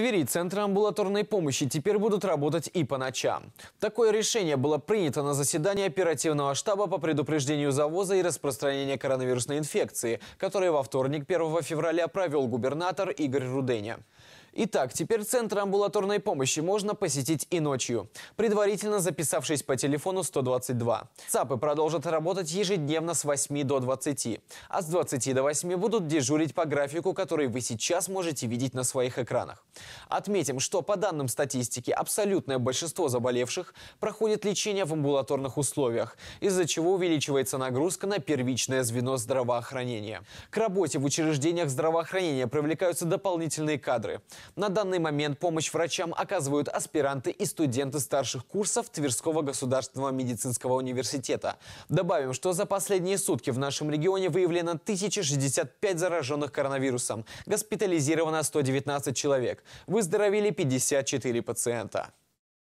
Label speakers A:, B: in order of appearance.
A: Твери центры амбулаторной помощи теперь будут работать и по ночам. Такое решение было принято на заседании оперативного штаба по предупреждению завоза и распространения коронавирусной инфекции, которое во вторник 1 февраля провел губернатор Игорь Руденя. Итак, теперь Центр амбулаторной помощи можно посетить и ночью, предварительно записавшись по телефону 122. ЦАПы продолжат работать ежедневно с 8 до 20, а с 20 до 8 будут дежурить по графику, который вы сейчас можете видеть на своих экранах. Отметим, что по данным статистики абсолютное большинство заболевших проходит лечение в амбулаторных условиях, из-за чего увеличивается нагрузка на первичное звено здравоохранения. К работе в учреждениях здравоохранения привлекаются дополнительные кадры – на данный момент помощь врачам оказывают аспиранты и студенты старших курсов Тверского государственного медицинского университета. Добавим, что за последние сутки в нашем регионе выявлено 1065 зараженных коронавирусом, госпитализировано 119 человек, выздоровели 54 пациента.